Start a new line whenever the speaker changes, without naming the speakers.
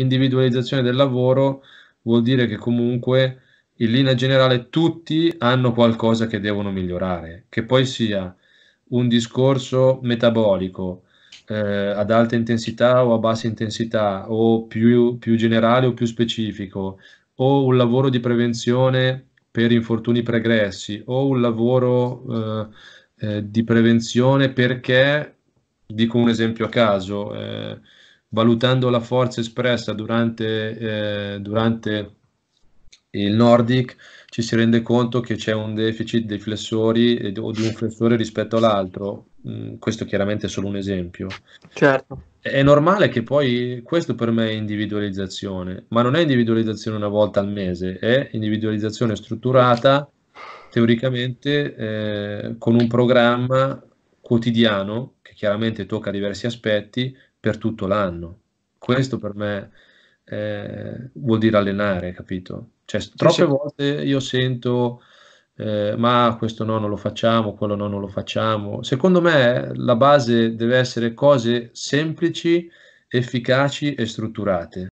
individualizzazione del lavoro vuol dire che comunque in linea generale tutti hanno qualcosa che devono migliorare, che poi sia un discorso metabolico eh, ad alta intensità o a bassa intensità o più, più generale o più specifico o un lavoro di prevenzione per infortuni pregressi o un lavoro eh, eh, di prevenzione perché, dico un esempio a caso, eh, valutando la forza espressa durante, eh, durante il Nordic ci si rende conto che c'è un deficit dei flessori o di un flessore rispetto all'altro. Mm, questo chiaramente è solo un esempio. Certo. È normale che poi questo per me è individualizzazione, ma non è individualizzazione una volta al mese, è individualizzazione strutturata teoricamente eh, con un programma quotidiano, che chiaramente tocca diversi aspetti, per tutto l'anno. Questo per me eh, vuol dire allenare, capito? Cioè, troppe sì, volte io sento, eh, ma questo no, non lo facciamo, quello no, non lo facciamo. Secondo me la base deve essere cose semplici, efficaci e strutturate.